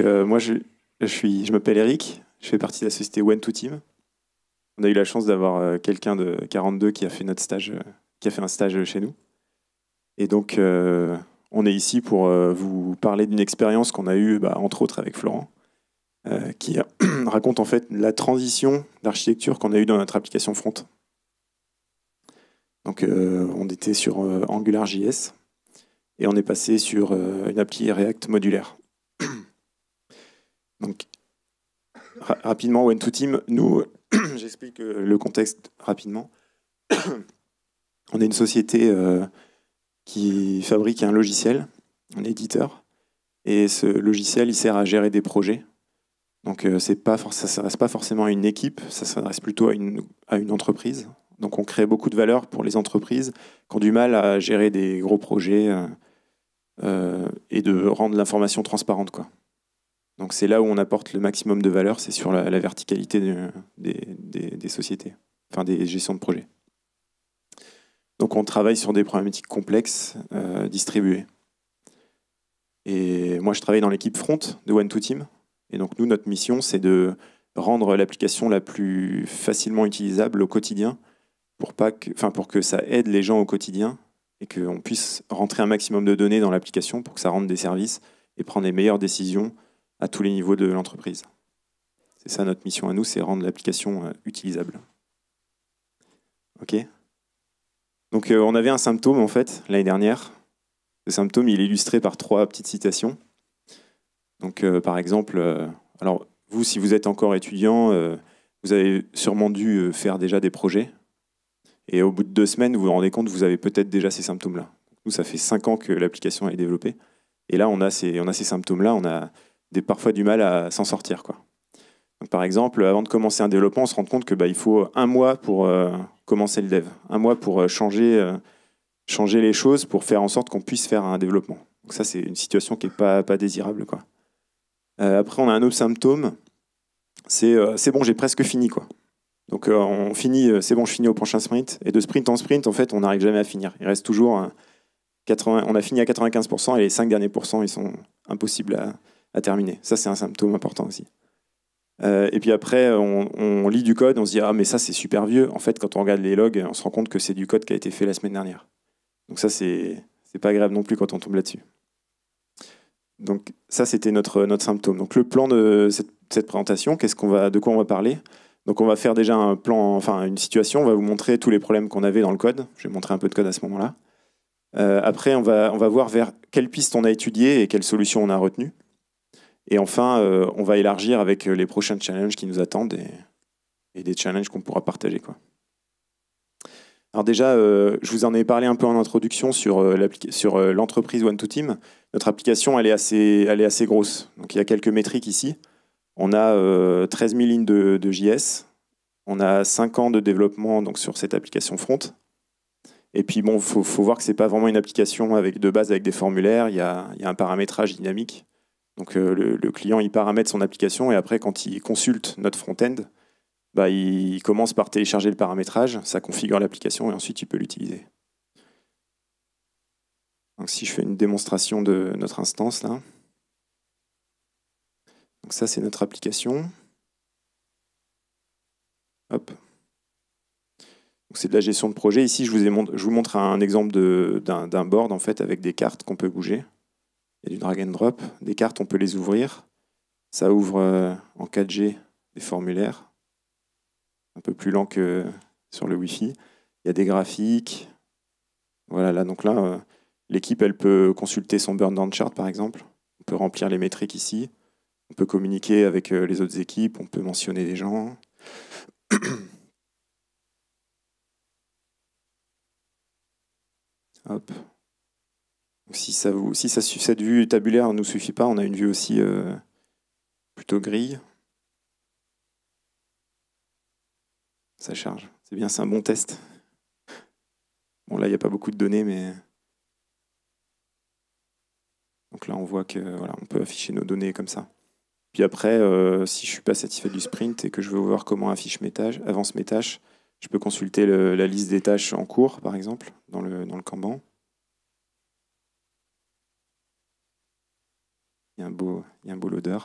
Euh, moi, je, suis, je m'appelle Eric, je fais partie de la société One to Team. On a eu la chance d'avoir euh, quelqu'un de 42 qui a fait notre stage, euh, qui a fait un stage chez nous. Et donc, on est ici pour vous parler d'une expérience qu'on a eue, bah, entre autres, avec Florent, qui raconte en fait la transition d'architecture qu'on a eue dans notre application front. Donc, on était sur AngularJS et on est passé sur une appli React modulaire. Donc, rapidement, One to Team, nous, j'explique euh, le contexte rapidement. on est une société euh, qui fabrique un logiciel, un éditeur, et ce logiciel, il sert à gérer des projets. Donc, euh, c'est pas ça ne s'adresse pas forcément à une équipe, ça s'adresse plutôt à une, à une entreprise. Donc, on crée beaucoup de valeur pour les entreprises qui ont du mal à gérer des gros projets et de rendre l'information transparente, quoi. Donc c'est là où on apporte le maximum de valeur, c'est sur la, verticalité des, sociétés, enfin des gestions de projets. Donc on travaille sur des problématiques complexes, euh, distribuées. Et moi je travaille dans l'équipe front de One2Team. Et donc nous, notre mission, c'est de rendre l'application la plus facilement utilisable au quotidien pour, pas pour que ça aide les gens au quotidien et qu'on puisse rentrer un maximum de données dans l'application pour que ça rende des services et prendre les meilleures décisions à tous les niveaux de l'entreprise. C'est ça notre mission à nous, c'est rendre l'application euh, utilisable. OK Donc euh, on avait un symptôme en fait l'année dernière. Ce symptôme, il est illustré par trois petites citations. Donc euh, par exemple, alors vous, si vous êtes encore étudiant, vous avez sûrement dû faire déjà des projets. Et au bout de deux semaines, vous vous rendez compte, vous avez peut-être déjà ces symptômes-là. Nous, ça fait cinq ans que l'application est développée. Et là, on a ces, ces symptômes-là. On a parfois du mal à s'en sortir. Quoi. par exemple, avant de commencer un développement, on se rend compte que bah, il faut un mois pour euh, commencer le dev, un mois pour euh, changer, euh, changer les choses pour faire en sorte qu'on puisse faire un développement. Donc ça, c'est une situation qui n'est pas, pas désirable. Quoi. après, on a un autre symptôme, c'est c'est bon, j'ai presque fini. Quoi. Donc on finit, c'est bon, je finis au prochain sprint. Et de sprint en sprint, en fait, on n'arrive jamais à finir. Il reste toujours 80, on a fini à 95% et les 5 derniers pourcents, ils sont impossibles à, à Ça, c'est un symptôme important aussi. Euh, et puis après, on, lit du code, on se dit ah mais ça c'est super vieux. En fait, quand on regarde les logs, on se rend compte que c'est du code qui a été fait la semaine dernière. Donc ça c'est pas grave non plus quand on tombe là-dessus. Donc ça c'était notre notre symptôme. Donc le plan de cette, présentation, qu'est-ce qu'on va, de quoi on va parler Donc on va faire déjà un plan, enfin une situation. On va vous montrer tous les problèmes qu'on avait dans le code. Je vais montrer un peu de code à ce moment-là. Euh, après, on va on va voir vers quelle piste on a étudié et quelles solutions on a retenues. Et enfin, euh, on va élargir avec euh, les prochains challenges qui nous attendent et, des challenges qu'on pourra partager. Alors déjà, euh, je vous en ai parlé un peu en introduction sur, l'entreprise One2Team. Notre application, elle est, assez, elle est assez grosse. Donc il y a quelques métriques ici. On a 13 000 lignes de, JS. On a 5 ans de développement donc, sur cette application front. Et puis bon, il faut, voir que ce n'est pas vraiment une application avec, de base avec des formulaires. Il y y a un paramétrage dynamique. Donc euh, le, client, il paramètre son application et après, quand il consulte notre front-end, bah, il commence par télécharger le paramétrage, ça configure l'application et ensuite il peut l'utiliser. si je fais une démonstration de notre instance là, donc ça c'est notre application. Hop. C'est de la gestion de projet. Ici, je vous, je vous montre un exemple d'un board en fait avec des cartes qu'on peut bouger. Il y a du drag and drop. Des cartes, on peut les ouvrir. Ça ouvre euh, en 4G des formulaires. Un peu plus lent que sur le Wi-Fi. Il y a des graphiques. Voilà, donc là, euh, l'équipe, elle peut consulter son burn down chart, par exemple. On peut remplir les métriques ici. On peut communiquer avec euh, les autres équipes. On peut mentionner des gens. Hop si ça vous, si ça, cette vue tabulaire ne nous suffit pas, on a une vue aussi euh, plutôt grille. Ça charge. C'est bien, c'est un bon test. Bon, là, il n'y a pas beaucoup de données, mais... Donc là, on voit que voilà, on peut afficher nos données comme ça. Puis après, euh, si je ne suis pas satisfait du sprint et que je veux voir comment affiche mes tâches, avance mes tâches, je peux consulter la liste des tâches en cours, par exemple, dans le, dans le Kanban. Il y a un beau, il beau loader.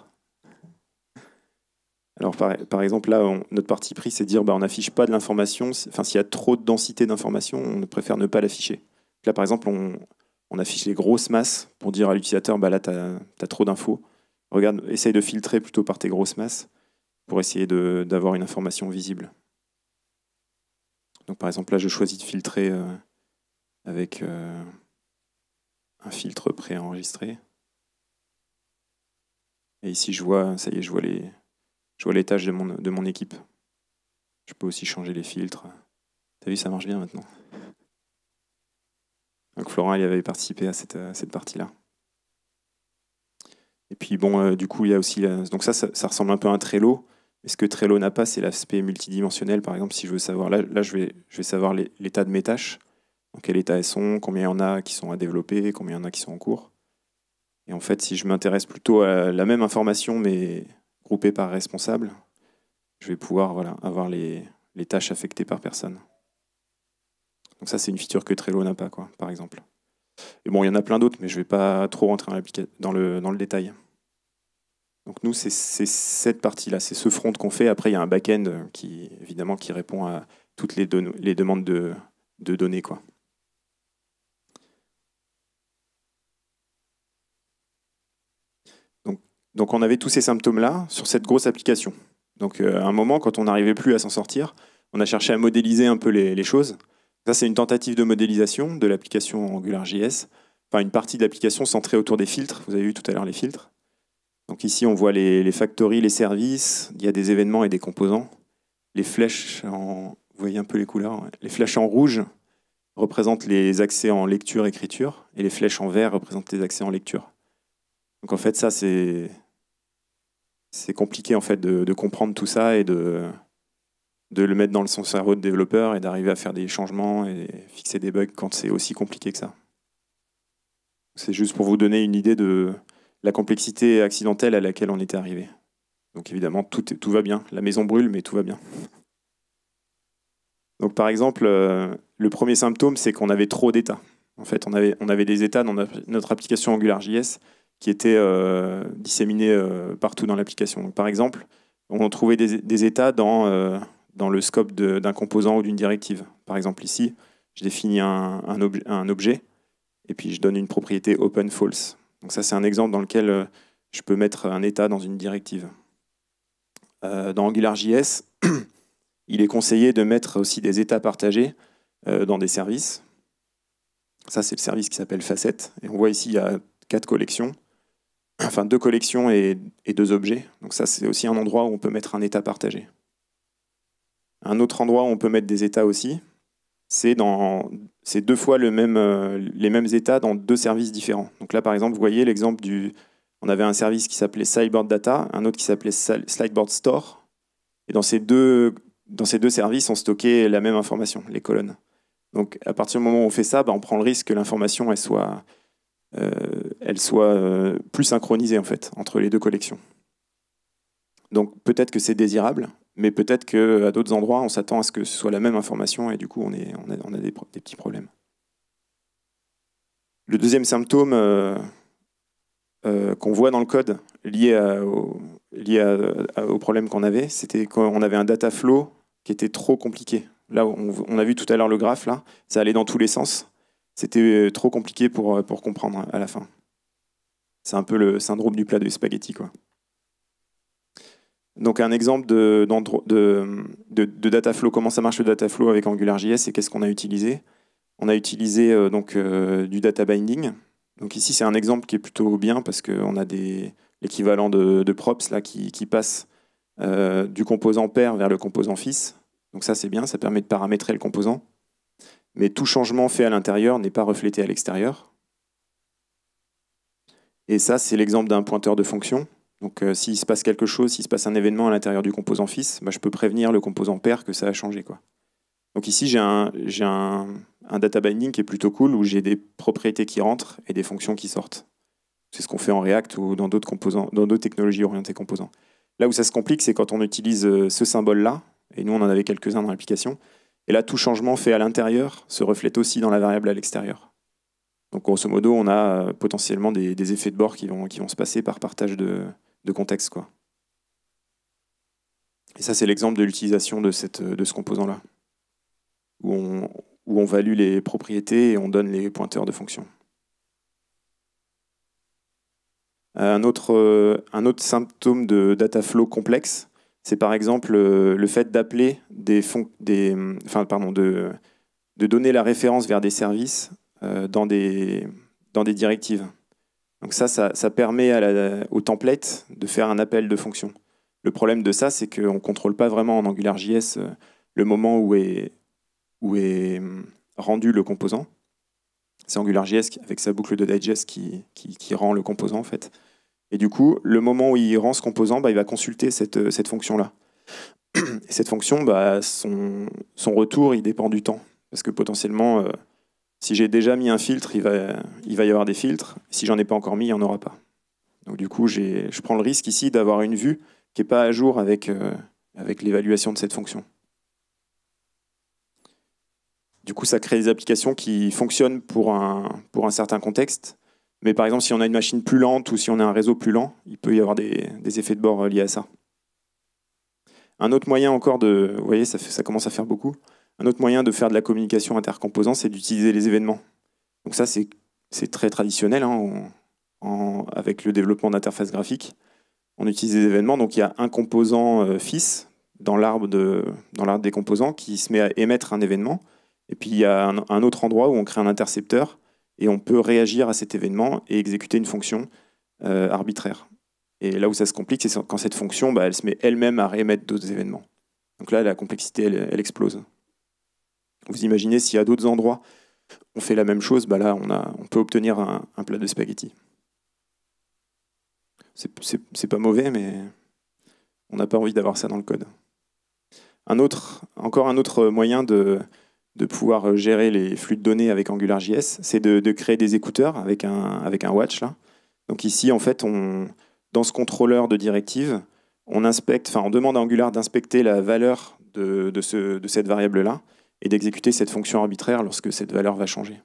Alors par, exemple, là, notre partie pris, c'est de dire bah, on n'affiche pas de l'information. Enfin, s'il y a trop de densité d'informations, on préfère ne pas l'afficher. Là, par exemple, on, affiche les grosses masses pour dire à l'utilisateur bah, là, tu as, trop d'infos. Regarde, essaye de filtrer plutôt par tes grosses masses pour essayer d'avoir une information visible. Donc par exemple, là, je choisis de filtrer euh, avec euh, un filtre préenregistré. Et ici, je vois, ça y est, je vois les, je les tâches de mon, de mon équipe. Je peux aussi changer les filtres. Tu as vu, ça marche bien maintenant. Donc Florent, il avait participé à cette, partie-là. Et puis bon, euh, du coup, il y a aussi... Donc ça, ça, ressemble un peu à un Trello. Mais ce que Trello n'a pas, c'est l'aspect multidimensionnel. Par exemple, si je veux savoir... Là, là je, vais, je vais savoir l'état de mes tâches. Dans quel état elles sont, combien il y en a qui sont à développer, combien il y en a qui sont en cours. Et en fait, si je m'intéresse plutôt à la même information, mais groupée par responsable, je vais pouvoir avoir les, tâches affectées par personne. Donc ça, c'est une feature que Trello n'a pas, quoi, par exemple. Et bon, il y en a plein d'autres, mais je ne vais pas trop rentrer dans le, détail. Donc nous, c'est cette partie-là, c'est ce front qu'on fait. Après, il y a un back-end qui, évidemment, qui répond à toutes les, demandes de, de données. Quoi. Donc on avait tous ces symptômes-là sur cette grosse application. Donc euh, à un moment, quand on n'arrivait plus à s'en sortir, on a cherché à modéliser un peu les, choses. Ça, c'est une tentative de modélisation de l'application AngularJS, enfin une partie de l'application centrée autour des filtres. Vous avez vu tout à l'heure les filtres. Donc ici, on voit les, les factories, les services, il y a des événements et des composants. Les flèches en... Vous voyez un peu les couleurs. Hein. Les flèches en rouge représentent les accès en lecture-écriture, et les flèches en vert représentent les accès en lecture. Donc en fait, ça, c'est c'est compliqué en fait de, comprendre tout ça et de, le mettre dans le son cerveau de développeur et d'arriver à faire des changements et fixer des bugs quand c'est aussi compliqué que ça. C'est juste pour vous donner une idée de la complexité accidentelle à laquelle on était arrivé. Donc évidemment, tout, tout va bien. La maison brûle, mais tout va bien. Donc par exemple, euh, le premier symptôme, c'est qu'on avait trop d'états. En fait, on avait, on avait des états dans notre application AngularJS qui étaient euh, disséminés euh, partout dans l'application. Par exemple, on trouvait des, des états dans, euh, dans le scope d'un composant ou d'une directive. Par exemple, ici, je définis un, un, objet et puis je donne une propriété open false. Donc ça, c'est un exemple dans lequel je peux mettre un état dans une directive. dans AngularJS, il est conseillé de mettre aussi des états partagés dans des services. Ça, c'est le service qui s'appelle Facette. Et on voit ici, il y a quatre collections enfin deux collections et, deux objets. Donc ça, c'est aussi un endroit où on peut mettre un état partagé. Un autre endroit où on peut mettre des états aussi, c'est deux fois euh, les mêmes états dans deux services différents. Donc là, par exemple, vous voyez l'exemple du... On avait un service qui s'appelait Sideboard Data, un autre qui s'appelait Slideboard Store. Et dans ces, deux, dans ces deux services, on stockait la même information, les colonnes. Donc à partir du moment où on fait ça, bah, on prend le risque que l'information, elle soit euh, elle soit euh, plus synchronisée en fait entre les deux collections. Donc peut-être que c'est désirable, mais peut-être qu'à d'autres endroits, on s'attend à ce que ce soit la même information et du coup, on, a, des, petits problèmes. Le deuxième symptôme euh, qu'on voit dans le code lié, à, au, problème qu'on avait, c'était qu'on avait un data flow qui était trop compliqué. Là, on, on a vu tout à l'heure le graphe, là, ça allait dans tous les sens c'était euh, trop compliqué pour, euh, comprendre hein, à la fin. C'est un peu le syndrome du plat de spaghetti. Quoi. Donc un exemple de, de, de, Dataflow, comment ça marche le flow avec AngularJS et qu'est-ce qu'on a utilisé. On a utilisé euh, donc, du data binding. Donc ici c'est un exemple qui est plutôt bien parce qu'on a l'équivalent de, props qui, qui passe du composant père vers le composant fils. Donc ça c'est bien, ça permet de paramétrer le composant mais tout changement fait à l'intérieur n'est pas reflété à l'extérieur. Et ça, c'est l'exemple d'un pointeur de fonction. Donc euh, s'il se passe quelque chose, s'il se passe un événement à l'intérieur du composant fils, bah, je peux prévenir le composant père que ça a changé. Quoi. Donc ici, j'ai un, un, data binding qui est plutôt cool, où j'ai des propriétés qui rentrent et des fonctions qui sortent. C'est ce qu'on fait en React ou dans d'autres technologies orientées composants. Là où ça se complique, c'est quand on utilise euh, ce symbole-là, et nous on en avait quelques-uns dans l'application, et là, tout changement fait à l'intérieur se reflète aussi dans la variable à l'extérieur. Donc grosso modo, on a euh, potentiellement des, effets de bord qui vont, qui vont se passer par partage de, contexte. Quoi. Et ça, c'est l'exemple de l'utilisation de, euh, de ce composant-là, où on, où value les propriétés et on donne les pointeurs de fonction. Euh, un autre, un autre symptôme de data flow complexe, c'est par exemple euh, le fait d'appeler des, enfin, pardon, de, donner la référence vers des services euh, dans, des, directives. Donc ça, ça, permet au template de faire un appel de fonction. Le problème de ça, c'est qu'on ne contrôle pas vraiment en AngularJS euh, le moment où est, rendu le composant. C'est AngularJS avec sa boucle de digest qui, rend le composant en fait. Et du coup, le moment où il rend ce composant, bah, il va consulter cette, euh, fonction-là. cette fonction, bah, son, retour, il dépend du temps. Parce que potentiellement, euh, si j'ai déjà mis un filtre, il va, il va y avoir des filtres. Si j'en ai pas encore mis, il n'y en aura pas. Donc du coup, je prends le risque ici d'avoir une vue qui n'est pas à jour avec, euh, avec l'évaluation de cette fonction. Du coup, ça crée des applications qui fonctionnent pour un, pour un certain contexte, mais par exemple, si on a une machine plus lente ou si on a un réseau plus lent, il peut y avoir des, effets de bord euh, liés à ça. Un autre moyen encore de... Vous voyez, ça, commence à faire beaucoup. Un autre moyen de faire de la communication intercomposant, c'est d'utiliser les événements. Donc ça, c'est très traditionnel. Hein, avec le développement d'interfaces graphiques. On utilise des événements, donc il y a un composant euh, fils dans l'arbre des composants qui se met à émettre un événement, et puis il y a un, autre endroit où on crée un intercepteur et on peut réagir à cet événement et exécuter une fonction euh, arbitraire. Et là où ça se complique, c'est quand cette fonction, bah, elle se met elle-même à réémettre d'autres événements. Donc là, la complexité, elle, explose. Vous imaginez si à d'autres endroits, on fait la même chose, bah là, on, a, on peut obtenir un, plat de spaghetti. C'est pas mauvais, mais on n'a pas envie d'avoir ça dans le code. Un autre, encore un autre moyen de, de pouvoir euh, gérer les flux de données avec AngularJS, c'est de, créer des écouteurs avec un, avec un watch. Là. Donc ici, en fait, on, dans ce contrôleur de directive, on, inspecte, demande à Angular d'inspecter la valeur de, de cette variable-là et d'exécuter cette fonction arbitraire lorsque cette valeur va changer.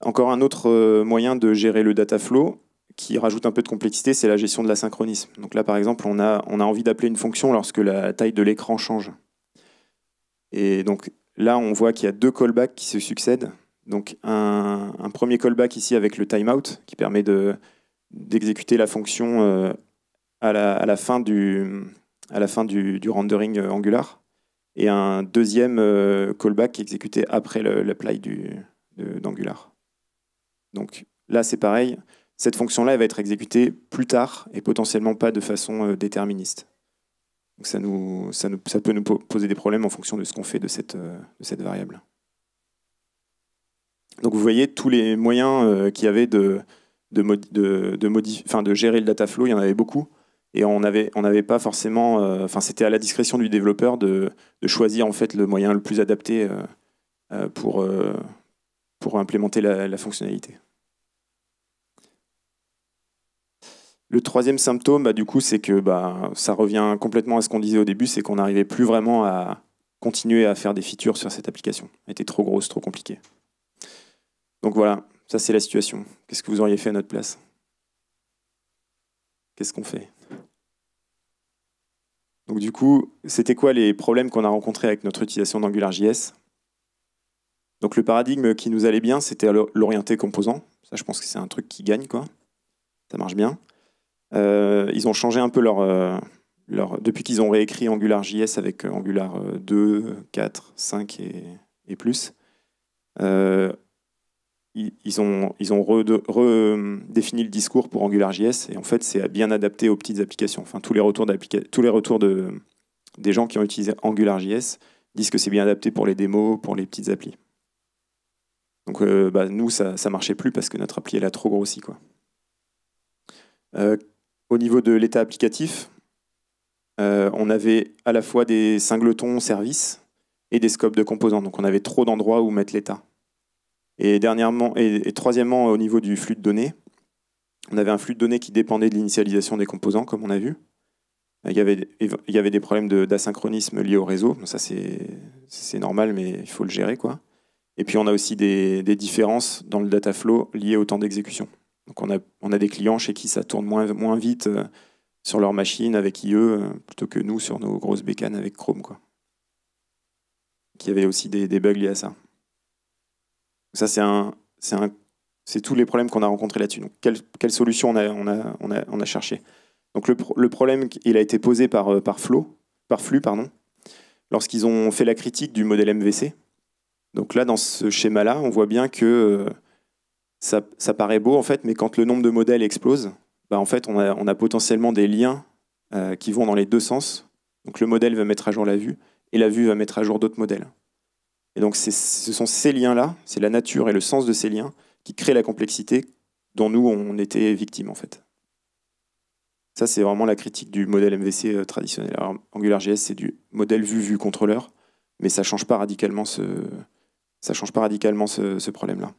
Encore un autre euh, moyen de gérer le data flow, qui rajoute un peu de complexité, c'est la gestion de l'asynchronisme. Donc là, par exemple, on a, envie d'appeler une fonction lorsque la taille de l'écran change. Et donc là, on voit qu'il y a deux callbacks qui se succèdent. Donc un, premier callback ici avec le timeout, qui permet d'exécuter la fonction euh, à, la, fin du, à la fin du, rendering euh, Angular. Et un deuxième euh, callback qui est exécuté après l'apply d'Angular. Donc là, c'est pareil cette fonction-là va être exécutée plus tard et potentiellement pas de façon euh, déterministe. ça, nous, ça, ça peut nous poser des problèmes en fonction de ce qu'on fait de cette, euh, cette variable. Donc vous voyez tous les moyens euh, qu'il y avait de, de, de, de gérer le data flow, il y en avait beaucoup. Et on n'avait on pas forcément. Enfin, c'était à la discrétion du développeur de, choisir en fait le moyen le plus adapté pour, pour implémenter la fonctionnalité. Le troisième symptôme, bah, du coup, c'est que bah, ça revient complètement à ce qu'on disait au début, c'est qu'on n'arrivait plus vraiment à continuer à faire des features sur cette application. Elle était trop grosse, trop compliquée. Donc voilà, ça c'est la situation. Qu'est-ce que vous auriez fait à notre place Qu'est-ce qu'on fait Donc du coup, c'était quoi les problèmes qu'on a rencontrés avec notre utilisation d'AngularJS Donc le paradigme qui nous allait bien, c'était l'orienté composant. Ça, je pense que c'est un truc qui gagne, quoi. Ça marche bien. Euh, ils ont changé un peu leur... Euh, leur depuis qu'ils ont réécrit AngularJS avec euh, Angular 2, 4, 5 et, plus, ils ont, ils ont redéfini le discours pour AngularJS et en fait c'est bien adapté aux petites applications. Enfin tous les retours, tous les retours de, des gens qui ont utilisé AngularJS disent que c'est bien adapté pour les démos, pour les petites applis. Donc bah, nous ça, ne marchait plus parce que notre appli est là trop grossi quoi. Au niveau de l'état applicatif, euh, on avait à la fois des singletons services et des scopes de composants. Donc on avait trop d'endroits où mettre l'état. Et, dernièrement, et, troisièmement, au niveau du flux de données, on avait un flux de données qui dépendait de l'initialisation des composants, comme on a vu. Il y avait, des problèmes d'asynchronisme liés au réseau. ça, c'est normal, mais il faut le gérer. quoi. Et puis, on a aussi des, des différences dans le data flow liées au temps d'exécution. Donc on a, des clients chez qui ça tourne moins, vite euh, sur leur machine avec IE euh, plutôt que nous sur nos grosses bécanes avec Chrome. Quoi. Qui avait aussi des, bugs liés à ça. Ça, c'est un, un c'est tous les problèmes qu'on a rencontrés là-dessus. Donc, quelle, solution on a, on, a, cherché Donc, le, problème, il a été posé par, euh, par, par Flux, lorsqu'ils ont fait la critique du modèle MVC. Donc là, dans ce schéma-là, on voit bien que ça, paraît beau en fait, mais quand le nombre de modèles explose, bah, en fait, on a, potentiellement des liens euh, qui vont dans les deux sens. Donc le modèle va mettre à jour la vue et la vue va mettre à jour d'autres modèles. Et donc ce sont ces liens-là, c'est la nature et le sens de ces liens qui créent la complexité dont nous on était victime en fait. Ça c'est vraiment la critique du modèle MVC euh, traditionnel. AngularJS c'est du modèle vue-vue contrôleur, mais ça change pas radicalement ce change pas radicalement ce problème-là.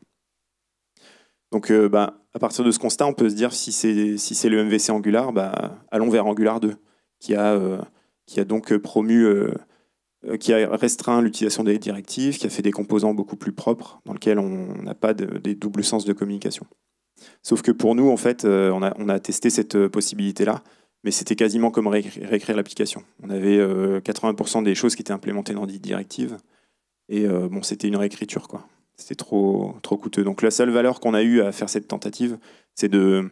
Donc euh, bah, à partir de ce constat, on peut se dire si c'est si le MVC Angular, bah, allons vers Angular 2, euh, qui a, donc euh, promu, qui a restreint l'utilisation des directives, qui a fait des composants beaucoup plus propres, dans lesquels on n'a pas des doubles sens de communication. Sauf que pour nous, en fait, on a, testé cette possibilité-là, mais c'était quasiment comme réécrire l'application. On avait 80% des choses qui étaient implémentées dans des directives, et bon, c'était une réécriture, quoi c'était trop, trop coûteux. Donc la seule valeur qu'on a eue à faire cette tentative, c'est de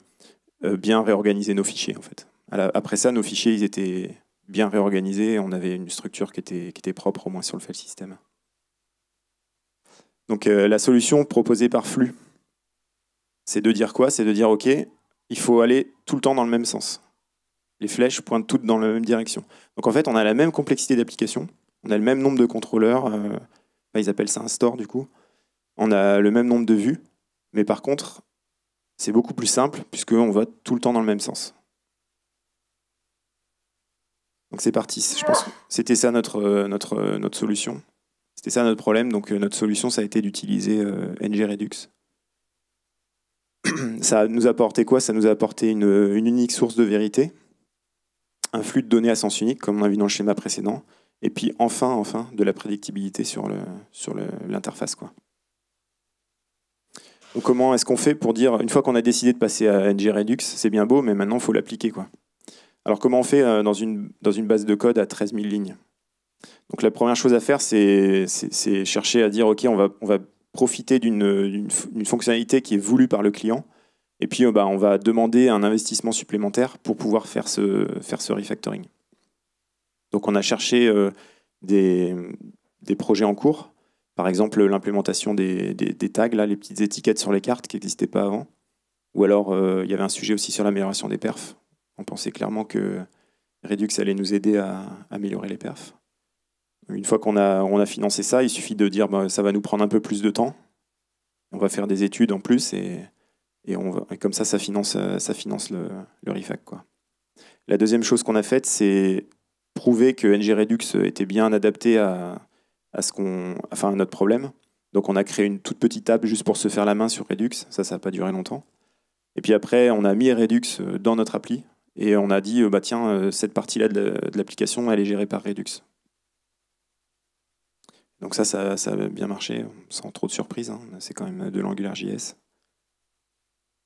euh, bien réorganiser nos fichiers en fait. Après ça, nos fichiers, ils étaient bien réorganisés, on avait une structure qui était, qui était propre au moins sur le file système. Donc euh, la solution proposée par Flux, c'est de dire quoi C'est de dire, OK, il faut aller tout le temps dans le même sens. Les flèches pointent toutes dans la même direction. Donc en fait, on a la même complexité d'application, on a le même nombre de contrôleurs, euh, bah, ils appellent ça un store du coup, on a le même nombre de vues, mais par contre, c'est beaucoup plus simple puisqu'on va tout le temps dans le même sens. Donc c'est parti, je pense c'était ça notre, euh, notre, euh, notre solution. C'était ça notre problème, donc euh, notre solution ça a été d'utiliser NG Redux. Ça nous a apporté quoi Ça nous a apporté une, unique source de vérité, un flux de données à sens unique, comme on a vu dans le schéma précédent, et puis enfin, enfin, de la prédictibilité sur l'interface. Le, sur comment est-ce qu'on fait pour dire, une fois qu'on a décidé de passer à NG Redux, c'est bien beau, mais maintenant, il faut l'appliquer. quoi. Alors comment on fait euh, dans une, dans une base de code à 13 000 lignes Donc la première chose à faire, c'est chercher à dire, OK, on va, on va profiter d'une fonctionnalité qui est voulue par le client, et puis euh, bah, on va demander un investissement supplémentaire pour pouvoir faire ce, faire ce refactoring. Donc on a cherché euh, des projets en cours par exemple, l'implémentation des, tags, là, les petites étiquettes sur les cartes qui n'existaient pas avant. Ou alors, euh, il y avait un sujet aussi sur l'amélioration des perfs. On pensait clairement que Redux allait nous aider à, améliorer les perfs. Une fois qu'on a, on a financé ça, il suffit de dire bah, ça va nous prendre un peu plus de temps. On va faire des études en plus et, et, on va, comme ça, ça finance, finance le, le refac. Quoi. La deuxième chose qu'on a faite, c'est prouver que NG Redux était bien adapté à, à ce qu'on, enfin notre problème. Donc on a créé une toute petite table juste pour se faire la main sur Redux. Ça, ça n'a pas duré longtemps. Et puis après, on a mis Redux euh, dans notre appli et on a dit euh, bah tiens euh, cette partie-là de l'application, elle est gérée par Redux. Donc ça, ça, a bien marché, sans trop de surprise. Hein. C'est quand même de l'AngularJS.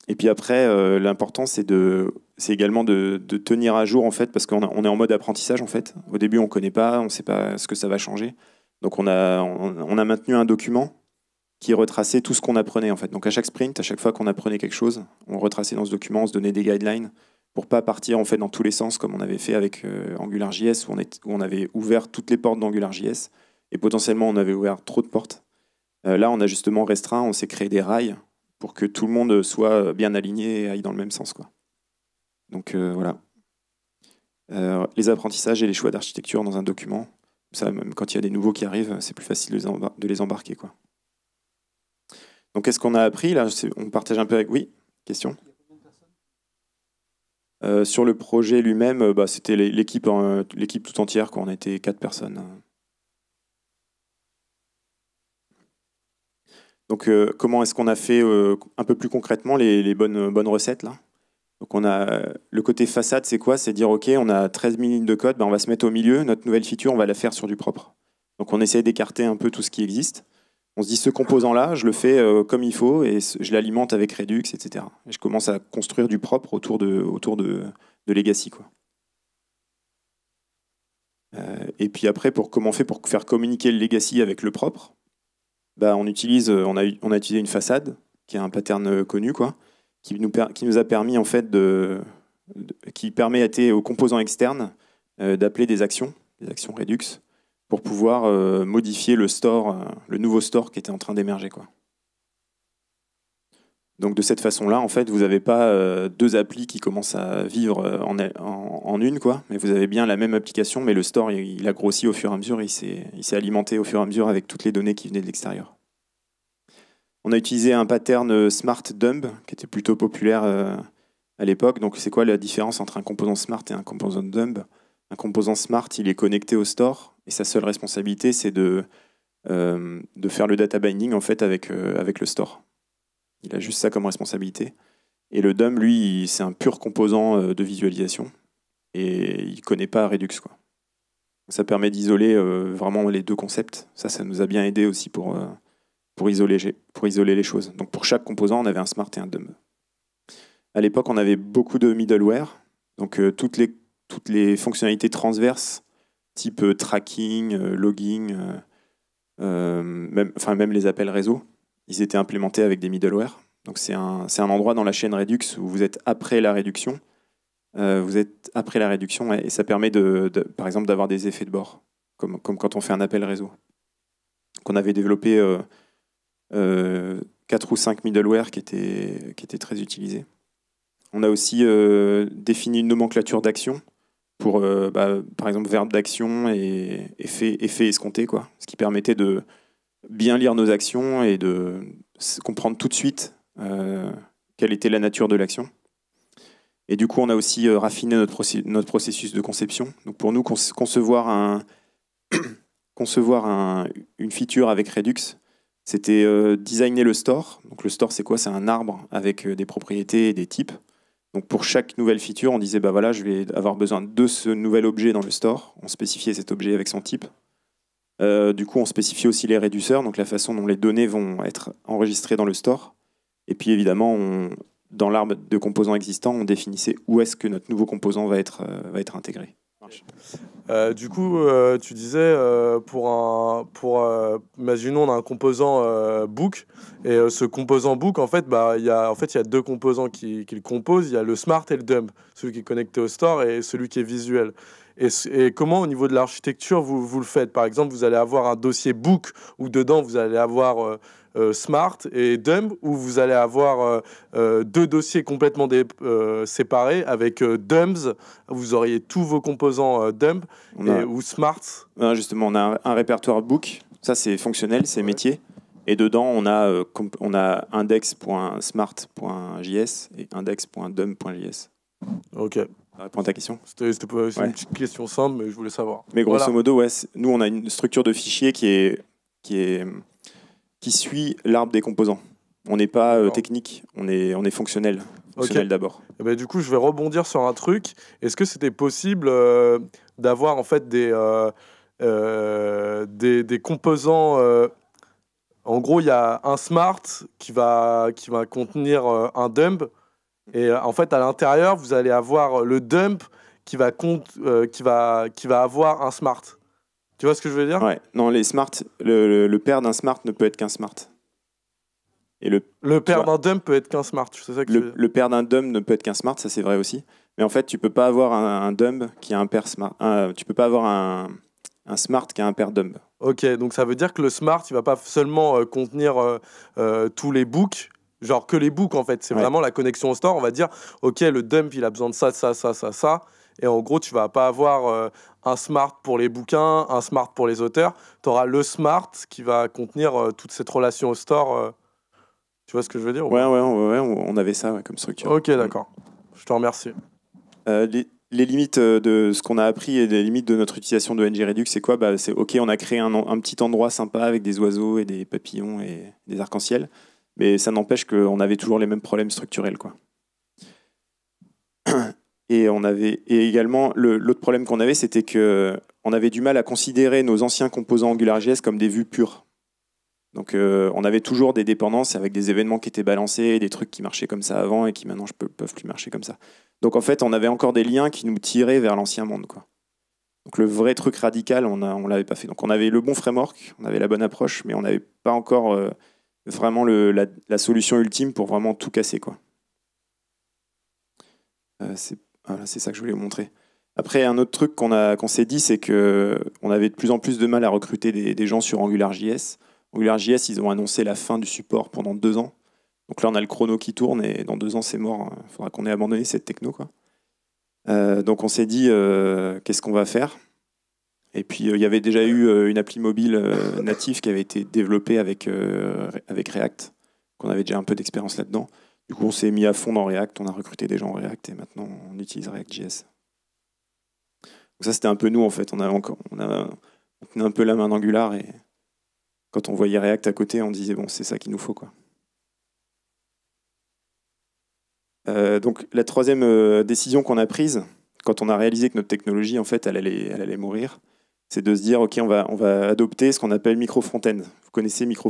Et puis après, l'important, c'est de, c'est également de, tenir à jour en fait, parce qu'on est en mode apprentissage en fait. Au début, on connaît pas, on ne sait pas ce que ça va changer. Donc on a, on, a maintenu un document qui retraçait tout ce qu'on apprenait en fait. Donc à chaque sprint, à chaque fois qu'on apprenait quelque chose, on retraçait dans ce document, on se donnait des guidelines pour pas partir en fait dans tous les sens comme on avait fait avec euh, AngularJS où on, est, on avait ouvert toutes les portes d'AngularJS et potentiellement on avait ouvert trop de portes. Euh, là, on a justement restreint, on s'est créé des rails pour que tout le monde soit bien aligné et aille dans le même sens quoi. Donc euh, voilà. les apprentissages et les choix d'architecture dans un document, même quand il y a des nouveaux qui arrivent, c'est plus facile de les, embarquer. Quoi. Donc, qu'est-ce qu'on a appris Là, on partage un peu avec. Oui, question euh, sur le projet lui-même, euh, bah, c'était l'équipe, tout entière, quoi. on était quatre personnes. Hein. Donc euh, comment est-ce qu'on a fait un peu plus concrètement les, les bonnes, bonnes recettes là donc on a le côté façade, c'est quoi C'est dire ok, on a 13 000 lignes de code, ben, on va se mettre au milieu. Notre nouvelle feature, on va la faire sur du propre. Donc on essaie d'écarter un peu tout ce qui existe. On se dit ce composant-là, je le fais euh, comme il faut et je l'alimente avec Redux, etc. Et je commence à construire du propre autour de, autour de, Legacy. Quoi. Euh, et puis après, pour comment on fait pour faire communiquer le legacy avec le propre ben, on, utilise, euh, on, a, utilisé une façade, qui est un pattern connu, quoi, qui nous, a permis en fait de, qui permet aux composants externes euh, d'appeler des actions, des actions Redux, pour pouvoir euh, modifier le store, euh, le nouveau store qui était en train d'émerger Donc de cette façon-là, en fait, vous n'avez pas deux applis qui commencent à vivre en, en, en, une, mais vous avez bien la même application, mais le store, a grossi au fur et à mesure, il s'est alimenté au fur et à mesure avec toutes les données qui venaient de l'extérieur. On a utilisé un pattern euh, smart dumb qui était plutôt populaire euh, à l'époque. Donc c'est quoi la différence entre un composant smart et un composant dumb Un composant smart, il est connecté au store et sa seule responsabilité, c'est de, euh, de faire le data binding en fait avec, avec le store. Il a juste ça comme responsabilité. Et le dumb, lui, c'est un pur composant de visualisation et il ne connaît pas Redux. Quoi. Ça permet d'isoler vraiment les deux concepts. Ça, ça nous a bien aidé aussi pour, pour isoler, pour isoler les choses. Donc pour chaque composant, on avait un smart et un dumb. À l'époque, on avait beaucoup de middleware, donc euh, toutes, les, toutes les fonctionnalités transverses, type euh, tracking, euh, logging, même, enfin, même les appels réseau, ils étaient implémentés avec des middleware. Donc c'est un, endroit dans la chaîne Redux où vous êtes après la réduction. vous êtes après la réduction et ça permet, de, par exemple, d'avoir des effets de bord, comme, comme, quand on fait un appel réseau. Qu'on avait développé 4 ou 5 middleware qui étaient, qui étaient très utilisés. On a aussi euh, défini une nomenclature d'action pour, euh, bah, par exemple, verbe d'action et effet, effet escompté, quoi, ce qui permettait de bien lire nos actions et de comprendre tout de suite euh, quelle était la nature de l'action. Et du coup, on a aussi raffiné notre, notre, processus de conception. Donc pour nous, concevoir, un concevoir un, une feature avec Redux, c'était euh, designer le store. Donc le store, c'est quoi C'est un arbre avec euh, des propriétés et des types. Donc pour chaque nouvelle feature, on disait bah voilà, je vais avoir besoin de ce nouvel objet dans le store. On spécifiait cet objet avec son type. Euh, du coup, on spécifiait aussi les réduceurs, donc la façon dont les données vont être enregistrées dans le store. Et puis évidemment, dans l'arbre de composants existants, on définissait où est-ce que notre nouveau composant va être, va être intégré. Euh, du coup, euh, tu disais euh, pour un, pour imaginons on a un composant book et ce composant book en fait bah, il y a en fait il a deux composants qui, le composent, il y a le smart et le dumb, celui qui est connecté au store et celui qui est visuel. Et, comment au niveau de l'architecture vous, vous le faites Par exemple, vous allez avoir un dossier book où dedans vous allez avoir euh, smart et Dumb, où vous allez avoir euh, euh, deux dossiers complètement séparés. Avec Dumbs, vous auriez tous vos composants Dumb, ou Smart. justement, on a un, répertoire book. Ça, c'est fonctionnel, c'est métier. Et dedans, on a, on a index.smart.js et index.dumb.js. Ok. Ça répond à ta question C'était une petite question simple, mais je voulais savoir. Mais grosso modo, ouais, nous, on a une structure de fichiers qui est, qui est qui suit l'arbre des composants. On n'est pas euh, technique, on est, on est fonctionnel. Fonctionnel d'abord. Eh ben, du coup, je vais rebondir sur un truc. Est-ce que c'était possible euh, d'avoir en fait des, euh, des, des, composants En gros, il y a un smart qui va, qui va contenir un dump. Et en fait, à l'intérieur, vous allez avoir le dump qui va, qui va, qui va avoir un smart. Tu vois ce que je veux dire Ouais. Non, les smart, le, père d'un smart ne peut être qu'un smart. Et le, père d'un dumb peut être qu'un smart. Ça que le, père d'un dumb ne peut être qu'un smart, ça c'est vrai aussi. Mais en fait, tu peux pas avoir un, dumb qui a un père smart. tu peux pas avoir un, smart qui a un père dumb. Ok, donc ça veut dire que le smart, il va pas seulement euh, contenir euh, euh, tous les books, genre que les books en fait. C'est vraiment la connexion au store. On va dire, ok, le dump, il a besoin de ça, ça, ça, ça, ça. Et en gros, tu vas pas avoir un smart pour les bouquins, un smart pour les auteurs. Tu auras le smart qui va contenir euh, toute cette relation au store. Euh. tu vois ce que je veux dire Ouais, on avait ça comme structure. Ok, d'accord. Je te remercie. Euh, les, limites de ce qu'on a appris et les limites de notre utilisation de NG Redux, c'est quoi bah, C'est OK, on a créé un, petit endroit sympa avec des oiseaux et des papillons et des arcs-en-ciel, mais ça n'empêche qu'on avait toujours les mêmes problèmes structurels. Quoi. Et on avait également l'autre problème qu'on avait, c'était qu'on avait du mal à considérer nos anciens composants AngularJS comme des vues pures. Donc euh, on avait toujours des dépendances avec des événements qui étaient balancés, des trucs qui marchaient comme ça avant et qui maintenant ne peuvent plus marcher comme ça. Donc en fait, on avait encore des liens qui nous tiraient vers l'ancien monde. Donc le vrai truc radical, on ne l'avait pas fait. Donc on avait le bon framework, on avait la bonne approche, mais on n'avait pas encore euh, vraiment la, solution ultime pour vraiment tout casser. Euh, c'est c'est ça que je voulais vous montrer. Après, un autre truc qu'on s'est dit, c'est qu'on avait de plus en plus de mal à recruter des, gens sur AngularJS. AngularJS, ils ont annoncé la fin du support pendant deux ans. Donc là, on a le chrono qui tourne et dans deux ans, c'est mort. Hein. Il faudra qu'on ait abandonné cette techno. Euh, donc on s'est dit, euh, qu'est-ce qu'on va faire Et puis, euh, il y avait déjà eu une appli mobile native qui avait été développée avec, avec React, qu'on avait déjà un peu d'expérience là-dedans. Du coup, on s'est mis à fond dans React, on a recruté des gens en React et maintenant on utilise React.js. Donc ça, c'était un peu nous en fait. On a encore, on a, tenait un peu la main d'Angular et quand on voyait React à côté, on disait bon, c'est ça qu'il nous faut quoi. Euh, donc la troisième euh, décision qu'on a prise quand on a réalisé que notre technologie en fait elle allait, elle allait mourir, c'est de se dire ok on va, on va adopter ce qu'on appelle micro frontends. Vous connaissez micro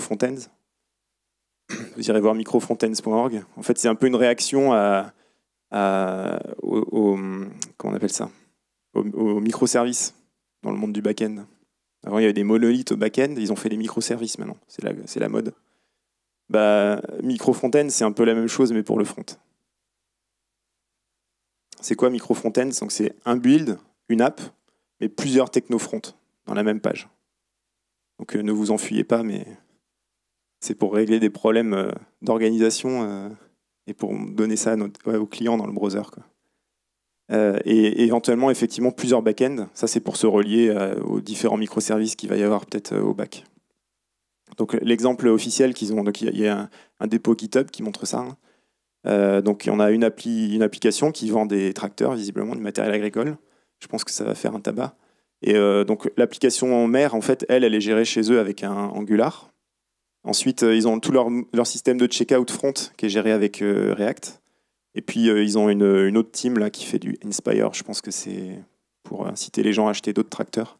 vous irez voir microfrontends.org. En fait, c'est un peu une réaction à, au, on appelle ça microservices dans le monde du back-end. Avant, il y avait des monolithes au back-end, ils ont fait des microservices maintenant. C'est la, c'est la mode. Bah, c'est un peu la même chose, mais pour le front. C'est quoi Microfrontends c'est un build, une app, mais plusieurs front dans la même page. Donc, euh, ne vous enfuyez pas, mais c'est pour régler des problèmes euh, d'organisation euh, et pour donner ça aux clients dans le browser. Euh, et, éventuellement, effectivement, plusieurs back-ends. Ça, c'est pour se relier aux différents microservices qu'il va y avoir peut-être au bac. Donc, l'exemple officiel qu'ils ont, il y, a un, dépôt GitHub qui montre ça. Hein. donc, on a une, appli, une application qui vend des tracteurs, visiblement, du matériel agricole. Je pense que ça va faire un tabac. Et donc, l'application en mer, en fait, elle, elle est gérée chez eux avec un Angular. Ensuite, euh, ils ont tout leur, système de check-out front qui est géré avec euh, React. Et puis, euh, ils ont une, autre team là, qui fait du Inspire. Je pense que c'est pour inciter les gens à acheter d'autres tracteurs.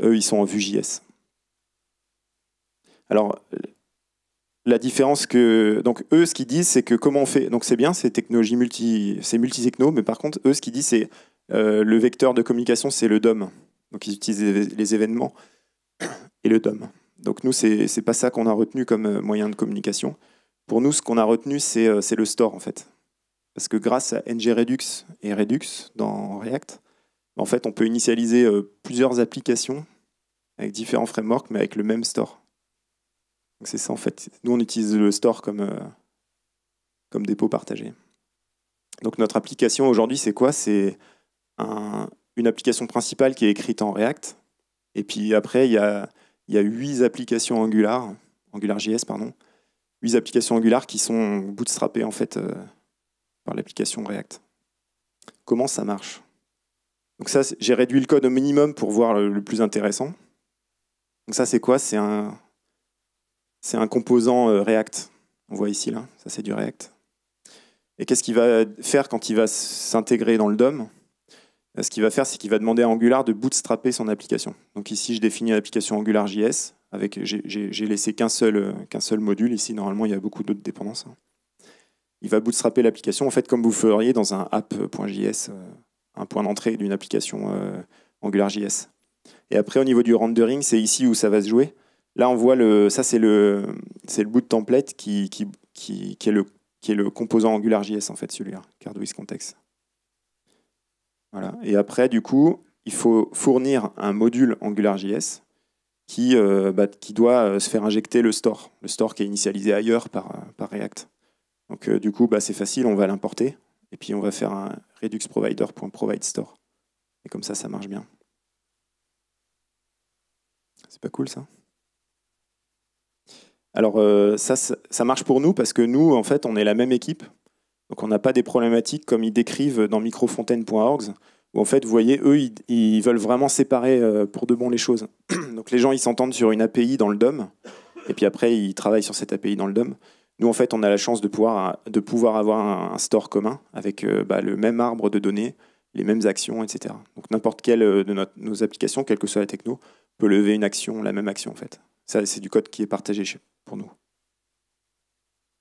Eux, ils sont en Vue.js. Alors, la différence que. Donc, eux, ce qu'ils disent, c'est que comment on fait. Donc, c'est bien, c'est technologie multi. C'est multi mais par contre, eux, ce qu'ils disent, c'est le vecteur de communication, c'est le DOM. Donc, ils utilisent les événements et le DOM. Donc nous, c'est n'est pas ça qu'on a retenu comme euh, moyen de communication. Pour nous, ce qu'on a retenu, c'est euh, le store, en fait. Parce que grâce à ng-redux et redux dans React, en fait, on peut initialiser euh, plusieurs applications avec différents frameworks, mais avec le même store. C'est ça, en fait. Nous, on utilise le store comme, comme dépôt partagé. Donc notre application aujourd'hui, c'est quoi C'est une application principale qui est écrite en React. Et puis après, il y a il y a huit applications Angular, AngularJS, pardon, huit applications Angular qui sont bootstrappées en fait euh, par l'application React. Comment ça marche Donc ça, j'ai réduit le code au minimum pour voir le, plus intéressant. Donc ça, c'est quoi C'est un, c'est un composant euh, React. On voit ici là, ça c'est du React. Et qu'est-ce qu'il va faire quand il va s'intégrer dans le DOM euh, ce qu'il va faire, c'est qu'il va demander à Angular de bootstrapper son application. Donc ici, je définis l'application AngularJS. j'ai laissé qu'un seul, euh, seul module. Ici, normalement, il y a beaucoup d'autres dépendances. Hein. Il va bootstrapper l'application, en fait, comme vous feriez dans un app.js, euh, un point d'entrée d'une application AngularJS. Et après, au niveau du rendering, c'est ici où ça va se jouer. Là, on voit le, ça, c'est le, c'est le bout de template qui, qui, qui, qui, est le, qui est le composant AngularJS, en fait, celui-là, Contexte. Et après, du coup, il faut fournir un module AngularJS euh, bah, qui, doit euh, se faire injecter le store, le store qui est initialisé ailleurs par, euh, React. Donc du coup, bah, c'est facile, on va l'importer, et puis on va faire un ReduxProvider.ProvideStore. Et comme ça, ça marche bien. C'est pas cool ça Alors ça, ça marche pour nous parce que nous, en fait, on est la même équipe, donc on n'a pas des problématiques comme ils décrivent dans microfontaine.org, où en fait, vous voyez, eux, ils, veulent vraiment séparer euh, pour de bon les choses. Donc les gens, ils s'entendent sur une API dans le DOM, et puis après, ils travaillent sur cette API dans le DOM. Nous, en fait, on a la chance de pouvoir, de pouvoir avoir un, store commun avec euh, bah, le même arbre de données, les mêmes actions, etc. Donc n'importe quelle euh, de nos applications, quelle que soit la techno, peut lever une action, la même action en fait. Ça, c'est du code qui est partagé pour nous.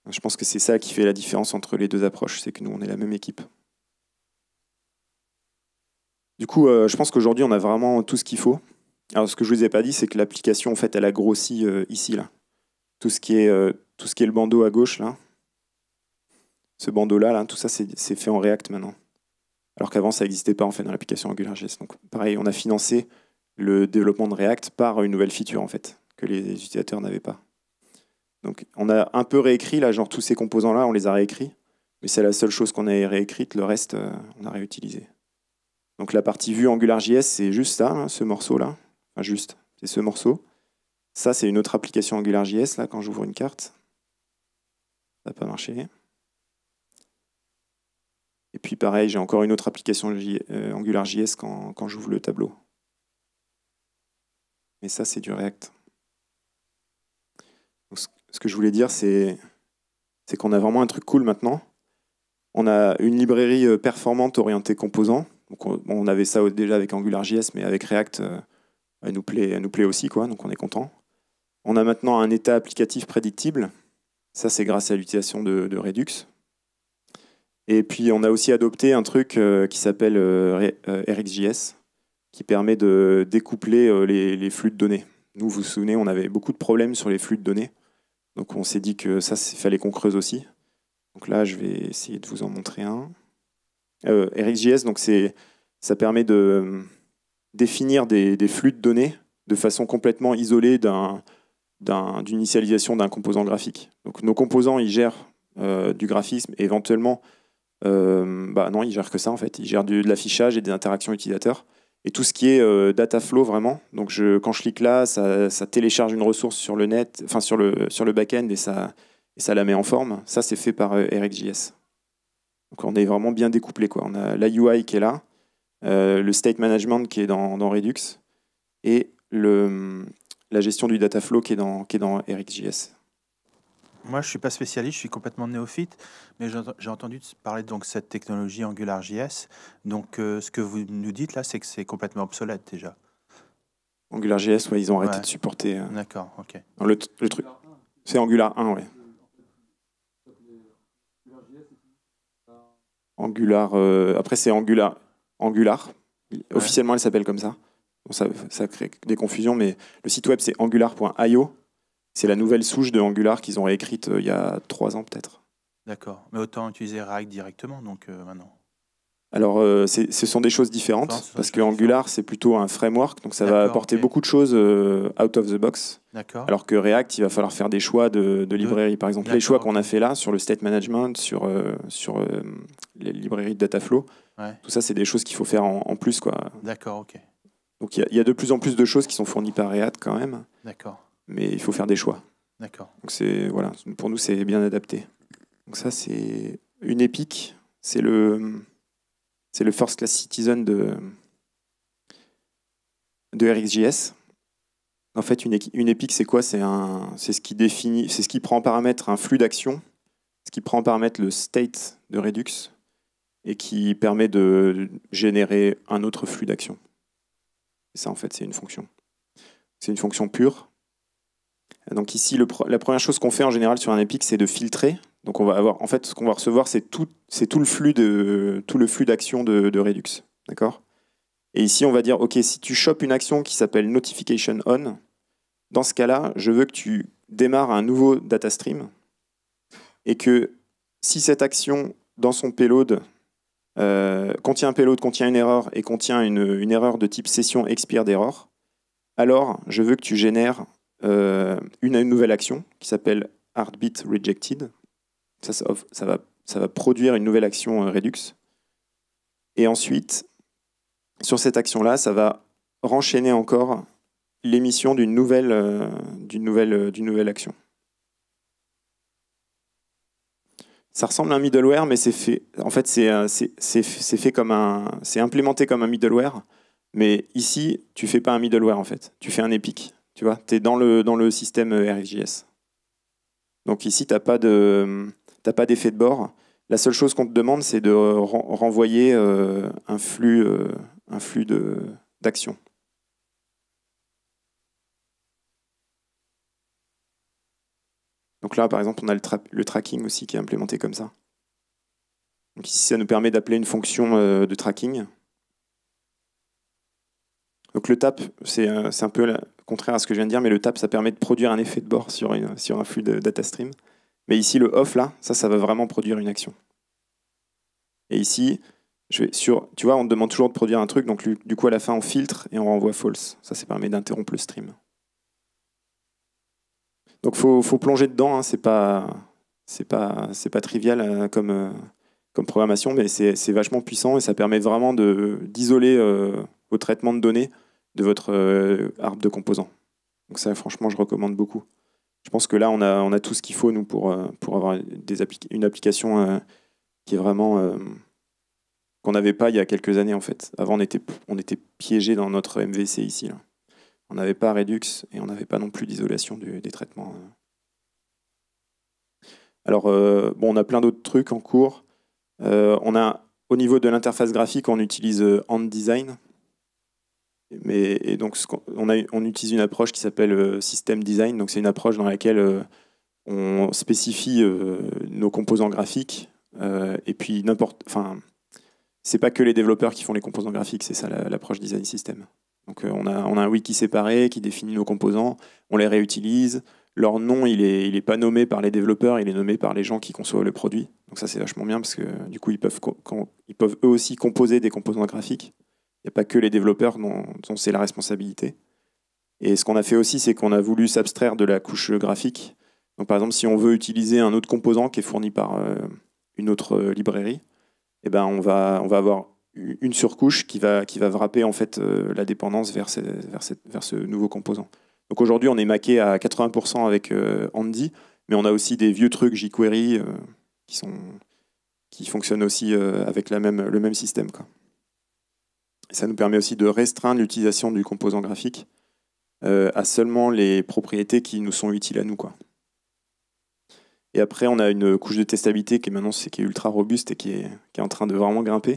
Je pense que c'est ça qui fait la différence entre les deux approches, c'est que nous, on est la même équipe. Du coup, euh, je pense qu'aujourd'hui, on a vraiment tout ce qu'il faut. Alors, ce que je ne vous ai pas dit, c'est que l'application, en fait, elle a grossi euh, ici, là. Tout ce, qui est, euh, tout ce qui est le bandeau à gauche, là. Ce bandeau-là, là, tout ça, c'est fait en React maintenant. Alors qu'avant, ça n'existait pas, en fait, dans l'application AngularJS. Donc, pareil, on a financé le développement de React par une nouvelle feature, en fait, que les utilisateurs n'avaient pas. Donc on a un peu réécrit, là, genre tous ces composants-là, on les a réécrits, mais c'est la seule chose qu'on a réécrite, le reste, euh, on a réutilisé. Donc la partie vue AngularJS, c'est juste ça, hein, ce morceau-là. Enfin, juste, c'est ce morceau. Ça, c'est une autre application AngularJS, là, quand j'ouvre une carte. Ça n'a pas marché. Et puis pareil, j'ai encore une autre application euh, AngularJS quand, quand j'ouvre le tableau. Mais ça, c'est du React ce que je voulais dire, c'est qu'on a vraiment un truc cool maintenant. On a une librairie euh, performante orientée composants on, avait ça déjà avec AngularJS, mais avec React, euh, elle nous plaît, aussi, donc on est content. On a maintenant un état applicatif prédictible. Ça, c'est grâce à l'utilisation de, Redux. Et puis, on a aussi adopté un truc euh, qui s'appelle RxJS, qui permet de découpler les, les, flux de données. Nous, vous vous souvenez, on avait beaucoup de problèmes sur les flux de données. Donc on s'est dit que ça, il fallait qu'on creuse aussi. Donc là, je vais essayer de vous en montrer un. Euh, RxJS, donc ça permet de euh, définir des, flux de données de façon complètement isolée d'une initialisation d'un composant graphique. Donc nos composants, ils gèrent euh, du graphisme, éventuellement, bah non, ils gèrent que ça en fait. Ils gèrent de l'affichage et des interactions utilisateurs et tout ce qui est euh, data flow vraiment. Donc je, quand je clique là, ça, télécharge une ressource sur le net, enfin sur le, sur le back et ça, et ça la met en forme. Ça, c'est fait par euh, RxJS. Donc on est vraiment bien découplé. Quoi. On a la UI qui est là, euh, le state management qui est dans, Redux et le, la gestion du data flow qui est dans, qui est dans RxJS. Moi, je suis pas spécialiste, je suis complètement néophyte, mais j'ai entendu parler donc cette technologie AngularJS. Donc, euh, ce que vous nous dites là, c'est que c'est complètement obsolète déjà. AngularJS, ouais, ils ont arrêté de supporter. Euh, D'accord, ok. le, truc, c'est Angular 1, oui. Angular. Euh, après, c'est Angular. Angular. Officiellement, elle s'appelle comme ça. ça. ça. crée des confusions, mais le site web, c'est angular.io. C'est la nouvelle souche de Angular qu'ils ont réécrite euh, il y a trois ans peut-être. D'accord. Mais autant utiliser React directement donc euh, maintenant. Alors, euh, ce sont des choses différentes parce que Angular c'est plutôt un framework, donc ça va apporter beaucoup de choses out of the box. D'accord. Alors que React, il va falloir faire des choix de, de librairies. Par exemple, les choix qu'on a fait là sur le state management, sur sur les librairies de Dataflow, ouais. tout ça c'est des choses qu'il faut faire en, plus quoi. D'accord, ok. Donc il y, a de plus en plus de choses qui sont fournies par React quand même. D'accord mais il faut faire des choix. D'accord. Donc c'est voilà, pour nous c'est bien adapté. Donc ça c'est une épique, c'est le c'est le first class citizen de de RxJS. En fait, une, une épique, c'est quoi C'est un, c'est ce qui définit, c'est ce qui prend en paramètre un flux d'action, ce qui prend en paramètre le state de Redux et qui permet de générer un autre flux d'action. Ça, en fait, c'est une fonction. C'est une fonction pure donc ici, la première chose qu'on fait en général sur un EPIC, c'est de filtrer. Donc on va avoir, en fait, ce qu'on va recevoir, c'est tout, le flux de d'actions de, Redux, d'accord Et ici, on va dire, ok, si tu chopes une action qui s'appelle notification on, dans ce cas-là, je veux que tu démarres un nouveau data stream et que si cette action dans son payload euh, contient un payload, contient une erreur et contient une, une erreur de type session expire d'erreur, alors je veux que tu génères euh, une, une nouvelle action qui s'appelle Heartbeat Rejected. Ça, va, ça va produire une nouvelle action euh, Redux. Et ensuite, sur cette action-là, ça va renchaîner encore l'émission d'une nouvelle, euh, nouvelle, euh, nouvelle action. Ça ressemble à un middleware, mais c'est fait. En fait, c'est fait comme un, c'est implémenté comme un middleware, mais ici, tu fais pas un middleware en fait. Tu fais un epic tu vois, tu es dans le, dans le système euh, RFJS. Donc ici, tu n'as pas d'effet de, bord. La seule chose qu'on te demande, c'est de renvoyer euh, un flux, euh, un flux d'action. Donc là, par exemple, on a le, tracking aussi qui est implémenté comme ça. Donc ici, ça nous permet d'appeler une fonction de tracking. Donc le tap, c'est un peu la, contraire à ce que je viens de dire, mais le tap, ça permet de produire un effet de bord sur, sur un flux de data stream. Mais ici, le off, là, ça, ça va vraiment produire une action. Et ici, je vais sur, tu vois, on te demande toujours de produire un truc, donc du coup, à la fin, on filtre et on renvoie false. Ça, ça permet d'interrompre le stream. Donc, faut, faut plonger dedans, hein. c'est pas, c'est pas, pas trivial euh, comme, euh, comme programmation, mais c'est vachement puissant et ça permet vraiment d'isoler vos euh, traitements de données de votre euh, arbre de composants. Donc ça, franchement, je recommande beaucoup. Je pense que là, on a, on a tout ce qu'il faut, nous, pour, euh, pour avoir des une application euh, qui est vraiment... qu'on n'avait pas il y a quelques années, en fait. Avant, on était, on était piégé dans notre MVC ici. On n'avait pas Redux et on n'avait pas non plus d'isolation des traitements. Alors, bon, on a plein d'autres trucs en cours. on a, au niveau de l'interface graphique, on utilise HandDesign Design mais, et donc, on, utilise une approche qui s'appelle euh, System Design. Donc, c'est une approche dans laquelle euh, on spécifie euh, nos composants graphiques. et puis, n'importe. Enfin, c'est pas que les développeurs qui font les composants graphiques, c'est ça l'approche design system. Donc on, a, on, a, un wiki séparé qui définit nos composants, on les réutilise. Leur nom, il n'est il est pas nommé par les développeurs, il est nommé par les gens qui conçoivent le produit. Donc ça, c'est vachement bien parce que du coup, ils peuvent, ils peuvent eux aussi composer des composants graphiques n'y a pas que les développeurs dont, c'est la responsabilité. Et ce qu'on a fait aussi, c'est qu'on a voulu s'abstraire de la couche graphique. Donc par exemple, si on veut utiliser un autre composant qui est fourni par euh, une autre euh, librairie, eh ben, on, va, on va avoir une surcouche qui va, qui va wrapper en fait, euh, la dépendance vers, vers, ce nouveau composant. Donc aujourd'hui, on est maqué à 80% avec Andy, mais on a aussi des vieux trucs jQuery qui, sont, qui fonctionnent aussi avec la même, le même système. Ça nous permet aussi de restreindre l'utilisation du composant graphique euh, à seulement les propriétés qui nous sont utiles à nous. Quoi. Et après, on a une couche de testabilité qui est maintenant qui est ultra robuste et qui est, en train de vraiment grimper.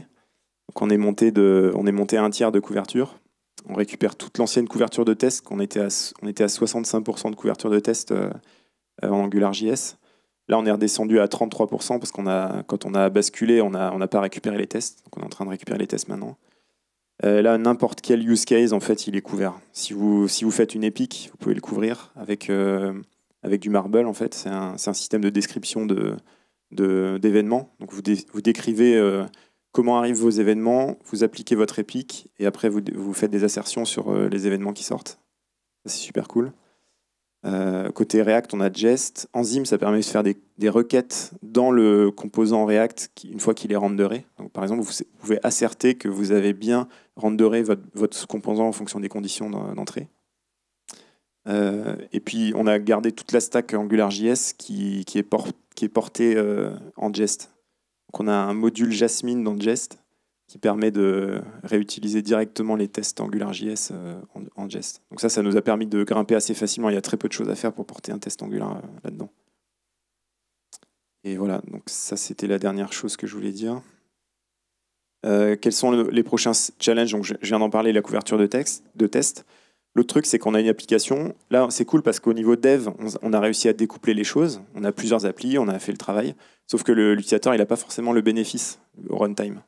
Donc on est monté, de, on est monté à un tiers de couverture. On récupère toute l'ancienne couverture de test, qu'on était on était à 65% de couverture de test en euh, AngularJS. Là, on est redescendu à 33% parce qu'on a, quand on a basculé, on n'a on pas récupéré les tests. Donc, on est en train de récupérer les tests maintenant. Euh, là, n'importe quel use case, en fait, il est couvert. Si vous, si vous faites une épique, vous pouvez le couvrir avec, euh, avec du marble, en fait. C'est un, système de description d'événements. De, Donc, vous, vous décrivez euh, comment arrivent vos événements, vous appliquez votre épique, et après, vous faites des assertions sur les événements qui sortent. C'est super cool. Euh, côté React, on a Jest. Enzyme, ça permet de faire des, requêtes dans le composant React une fois qu'il est renderé. Donc, par exemple, vous pouvez asserter que vous avez bien renderé votre, composant en fonction des conditions d'entrée. Euh, et puis, on a gardé toute la stack AngularJS qui, est, portée euh, en Jest. Donc, on a un module Jasmine dans Jest qui permet de réutiliser directement les tests AngularJS euh, en, Jest. Donc ça, ça nous a permis de grimper assez facilement. Il y a très peu de choses à faire pour porter un test Angular euh, là-dedans. Et voilà, donc ça, c'était la dernière chose que je voulais dire. Euh, quels sont les prochains challenges Donc, je, viens d'en parler, la couverture de, texte, de test. L'autre truc, c'est qu'on a une application. Là, c'est cool parce qu'au niveau dev, on, a réussi à découpler les choses. On a plusieurs applis, on a fait le travail. Sauf que l'utilisateur, il n'a pas forcément le bénéfice au runtime.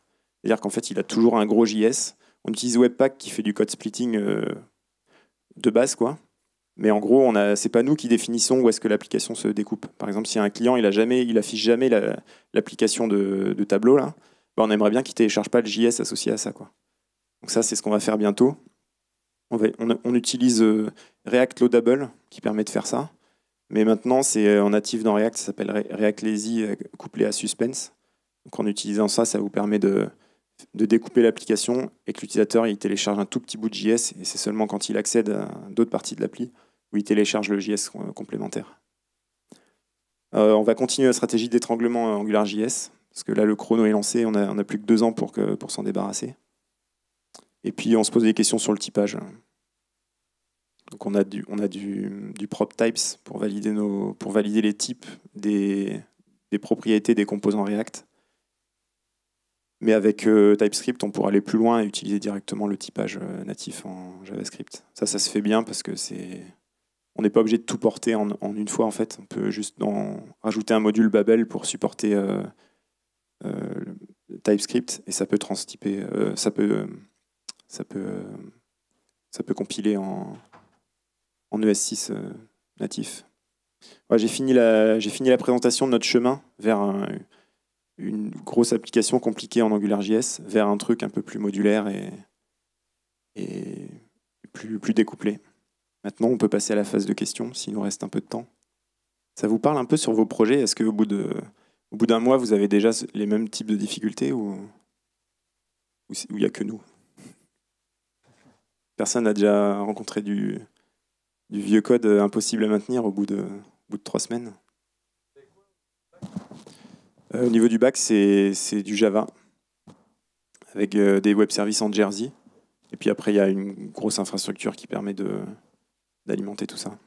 C'est-à-dire qu'en fait, il a toujours un gros JS. On utilise Webpack qui fait du code splitting euh, de base, quoi. Mais en gros, on a, c'est pas nous qui définissons où est-ce que l'application se découpe. Par exemple, si un client, il a jamais, il affiche jamais l'application de, tableau là, bah, on aimerait bien qu'il ne télécharge pas le JS associé à ça, quoi. Donc ça, c'est ce qu'on va faire bientôt. On, utilise euh, React Loadable qui permet de faire ça. Mais maintenant, c'est euh, en natif dans React, ça s'appelle React Lazy couplé à Suspense. Donc en utilisant ça, ça vous permet de, de découper l'application et que l'utilisateur il télécharge un tout petit bout de JS et c'est seulement quand il accède à d'autres parties de l'appli où il télécharge le JS complémentaire. Euh, on va continuer la stratégie d'étranglement euh, AngularJS parce que là le chrono est lancé, on a plus que deux ans pour, pour s'en débarrasser. Et puis on se pose des questions sur le typage. Donc on a du, on a du prop types pour valider, nos, pour valider les types des propriétés des composants React. Mais avec euh, TypeScript, on pourra aller plus loin et utiliser directement le typage euh, natif en JavaScript. Ça, ça se fait bien parce que c'est... On n'est pas obligé de tout porter en, une fois, en fait. On peut juste rajouter un module Babel pour supporter euh, TypeScript et ça peut transtyper, ça peut, ça peut, ça peut compiler en, ES6 e natif. j'ai fini, la, fini la présentation de notre chemin vers un, une grosse application compliquée en AngularJS vers un truc un peu plus modulaire et, plus, plus découplé. Maintenant, on peut passer à la phase de questions, s'il nous reste un peu de temps. Ça vous parle un peu sur vos projets Est-ce qu'au bout bout d'un mois, vous avez déjà les mêmes types de difficultés ou ou il n'y a que nous Personne n'a déjà rencontré du, du vieux code impossible à maintenir au bout de, au bout de trois semaines euh, au niveau du bac, c'est du Java avec euh, des web services en Jersey. Et puis après, il y a une grosse infrastructure qui permet d'alimenter tout ça.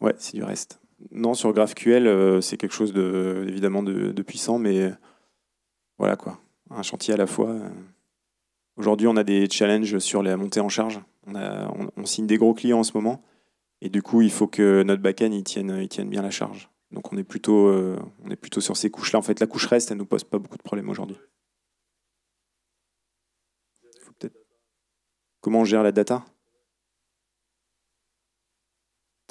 Ouais, c'est du reste. Non, sur GraphQL, euh, c'est quelque chose de, évidemment de, puissant, mais voilà quoi, un chantier à la fois. Aujourd'hui, on a des challenges sur la montée en charge. On, signe des gros clients en ce moment, et du coup, il faut que notre back-end tienne, tienne bien la charge. Donc on est plutôt, euh, on est plutôt sur ces couches-là. En fait, la couche reste, elle ne nous pose pas beaucoup de problèmes aujourd'hui. Comment on gère la data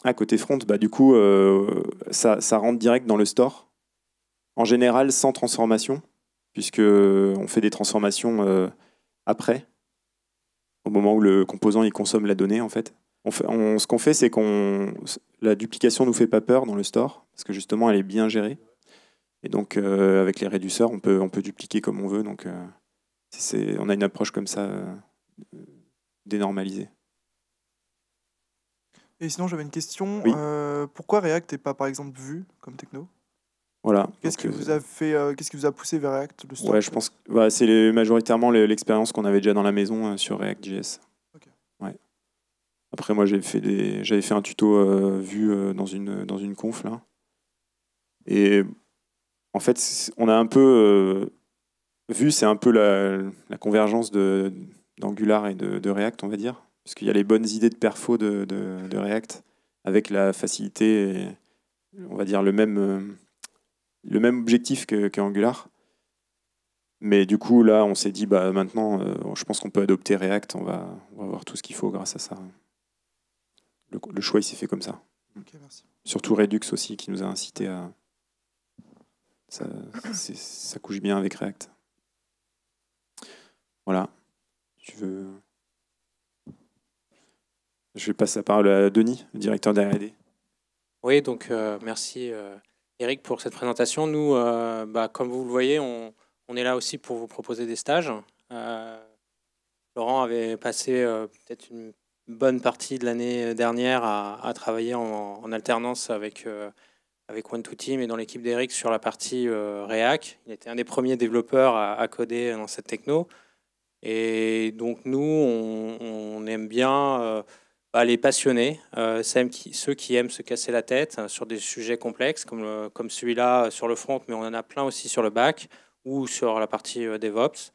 À ah, côté front, bah, du coup, euh, ça, rentre direct dans le store. En général, sans transformation, puisque on fait des transformations euh, après, au moment où le composant il consomme la donnée, en fait on fait, ce qu'on fait, c'est qu'on la duplication nous fait pas peur dans le store parce que justement elle est bien gérée. Et donc euh, avec les réduceurs, on peut on peut dupliquer comme on veut. Donc euh, c'est, on a une approche comme ça euh, dénormalisée. Et sinon, j'avais une question. pourquoi React n'est pas par exemple vu comme techno voilà. Qu'est-ce qui vous a fait, qu'est-ce qui vous a poussé vers React le je pense, bah, c'est majoritairement l'expérience qu'on avait déjà dans la maison sur React.js. Après, moi, j'avais fait, un tuto euh, vu euh, dans, une, dans une conf, là. Et en fait, on a un peu... Euh, vu, c'est un peu la, convergence d'Angular et de, React, on va dire. Parce qu'il y a les bonnes idées de perfo de, React, avec la facilité on va dire, le même, le même objectif que, Angular. Mais du coup, là, on s'est dit, bah, maintenant, je pense qu'on peut adopter React, on va, on va avoir tout ce qu'il faut grâce à ça le, choix, il s'est fait comme ça. Surtout Redux aussi, qui nous a incité à. Ça, ça couche bien avec React. Voilà. Je vais passer la parole à Denis, le directeur d'RD. Oui, donc euh, merci euh, Eric pour cette présentation. Nous, euh, bah, comme vous le voyez, on, on, est là aussi pour vous proposer des stages. Laurent avait passé peut-être une bonne partie de l'année euh, dernière à, à travailler en, alternance avec, euh, avec One2Team et dans l'équipe d'Eric sur la partie euh, React. Il était un des premiers développeurs à, coder dans cette techno. Et donc nous, on, aime bien bah, les passionnés, ceux qui aiment se casser la tête hein, sur des sujets complexes comme, comme celui-là sur le front, mais on en a plein aussi sur le back ou sur la partie DevOps.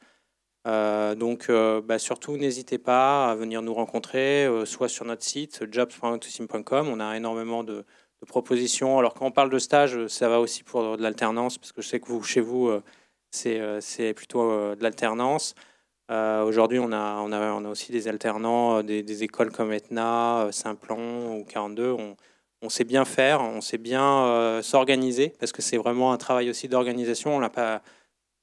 Euh, donc euh, bah, surtout n'hésitez pas à venir nous rencontrer, euh, soit sur notre site jobs.autosim.com, on a énormément de, propositions. Alors quand on parle de stage, ça va aussi pour de l'alternance, parce que je sais que vous, chez vous, c'est plutôt de l'alternance. Aujourd'hui, on a, on, a, aussi des alternants des, écoles comme Etna, saint plan ou 42. On, sait bien faire, on sait bien s'organiser, parce que c'est vraiment un travail aussi d'organisation. On l'a pas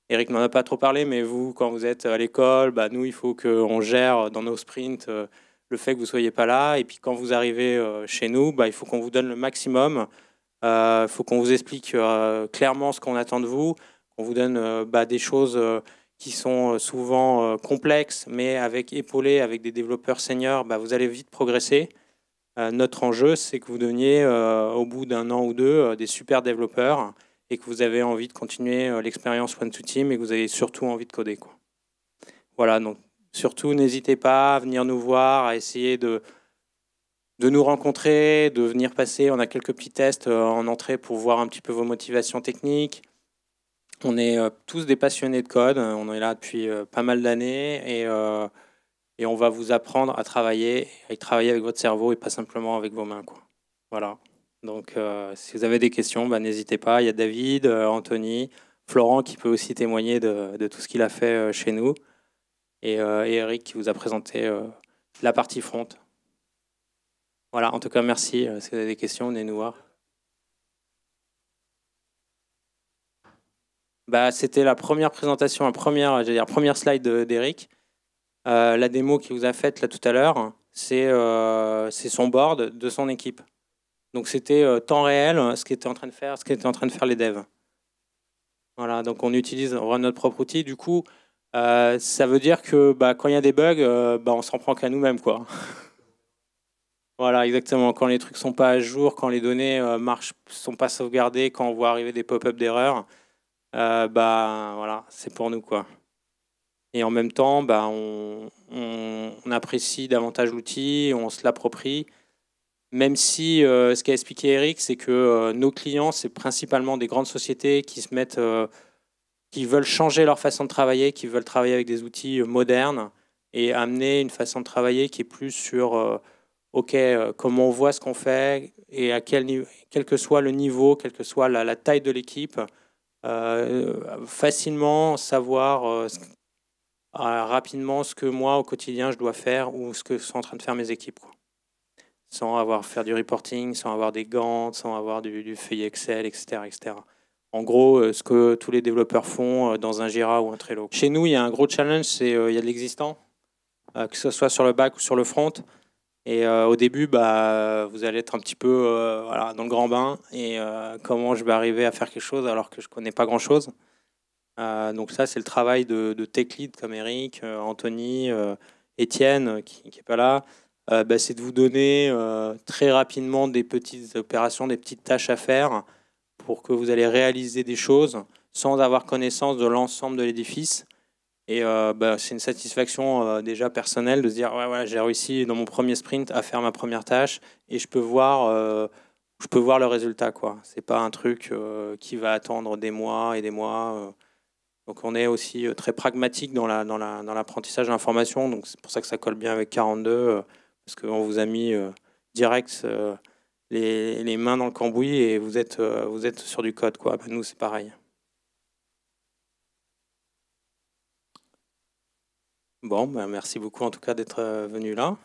Eric n'en a pas trop parlé, mais vous, quand vous êtes à l'école, bah, nous, il faut qu'on gère dans nos sprints euh, le fait que vous ne soyez pas là. Et puis quand vous arrivez euh, chez nous, bah, il faut qu'on vous donne le maximum. Il euh, faut qu'on vous explique clairement ce qu'on attend de vous, qu'on vous donne bah, des choses qui sont souvent complexes, mais avec épaulé, avec des développeurs seniors, vous allez vite progresser. notre enjeu, c'est que vous deveniez, au bout d'un an ou deux, des super développeurs et que vous avez envie de continuer euh, l'expérience One-to-Team et que vous avez surtout envie de coder. Quoi. Voilà, donc surtout n'hésitez pas à venir nous voir, à essayer de, de nous rencontrer, de venir passer. On a quelques petits tests euh, en entrée pour voir un petit peu vos motivations techniques. On est euh, tous des passionnés de code, on est là depuis pas mal d'années et, on va vous apprendre à travailler, à travailler avec votre cerveau et pas simplement avec vos mains. Quoi. Voilà. Donc, euh, si vous avez des questions, bah, n'hésitez pas. Il y a David, euh, Anthony, Florent qui peut aussi témoigner de, tout ce qu'il a fait euh, chez nous. Et, Eric qui vous a présenté la partie front. Voilà, en tout cas, merci. Si vous avez des questions, venez nous Bah, C'était la première présentation, la première, dire, première slide d'Eric. la démo qu'il vous a faite là tout à l'heure, c'est son board de son équipe. Donc c'était euh, temps réel, hein, ce qu'étaient en train de faire, ce était en train de faire les devs. Voilà, donc on utilise, on notre propre outil. Du coup, euh, ça veut dire que bah, quand il y a des bugs, euh, bah, on s'en prend qu'à nous-mêmes, voilà, exactement. Quand les trucs sont pas à jour, quand les données marchent, sont pas sauvegardées, quand on voit arriver des pop-up d'erreurs, bah voilà, c'est pour nous, quoi. Et en même temps, bah, on apprécie davantage l'outil, on se l'approprie même si euh, ce qu'a expliqué Eric, c'est que euh, nos clients, c'est principalement des grandes sociétés qui se mettent, euh, qui veulent changer leur façon de travailler, qui veulent travailler avec des outils modernes et amener une façon de travailler qui est plus sur, OK, comment on voit ce qu'on fait et à quel quel que soit le niveau, quelle que soit la, la taille de l'équipe, facilement savoir rapidement ce que moi au quotidien je dois faire ou ce que sont en train de faire mes équipes. Quoi sans avoir faire du reporting, sans avoir des gants, sans avoir du, du feuillet Excel, etc., etc. En gros, euh, ce que tous les développeurs font euh, dans un Jira ou un Trello. Chez nous, il y a un gros challenge, c'est euh, il y a de l'existant, que ce soit sur le back ou sur le front. Et au début, bah, vous allez être un petit peu voilà, dans le grand bain. Et comment je vais arriver à faire quelque chose alors que je ne connais pas grand-chose Donc ça, c'est le travail de, de, tech lead comme Eric, Anthony, Étienne, qui n'est pas là, euh, bah, c'est de vous donner euh, très rapidement des petites opérations, des petites tâches à faire pour que vous allez réaliser des choses sans avoir connaissance de l'ensemble de l'édifice. Et euh, bah, c'est une satisfaction déjà personnelle de se dire ouais, j'ai réussi dans mon premier sprint à faire ma première tâche et je peux voir, je peux voir le résultat. Ce n'est pas un truc qui va attendre des mois et des mois. Donc on est aussi très pragmatique dans l'apprentissage la, dans la, dans de l'information. Donc c'est pour ça que ça colle bien avec 42 parce qu'on vous a mis euh, direct euh, les, mains dans le cambouis et vous êtes, euh, vous êtes sur du code. Quoi. Bah, nous, c'est pareil. Bon, ben, merci beaucoup en tout cas d'être venu là.